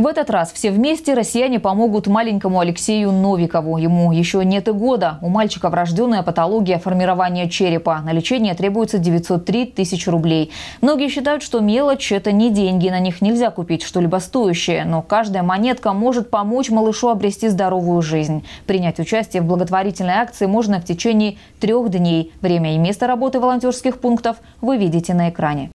В этот раз все вместе россияне помогут маленькому Алексею Новикову. Ему еще нет и года. У мальчика врожденная патология формирования черепа. На лечение требуется 903 тысячи рублей. Многие считают, что мелочь – это не деньги, на них нельзя купить что-либо стоящее. Но каждая монетка может помочь малышу обрести здоровую жизнь. Принять участие в благотворительной акции можно в течение трех дней. Время и место работы волонтерских пунктов вы видите на экране.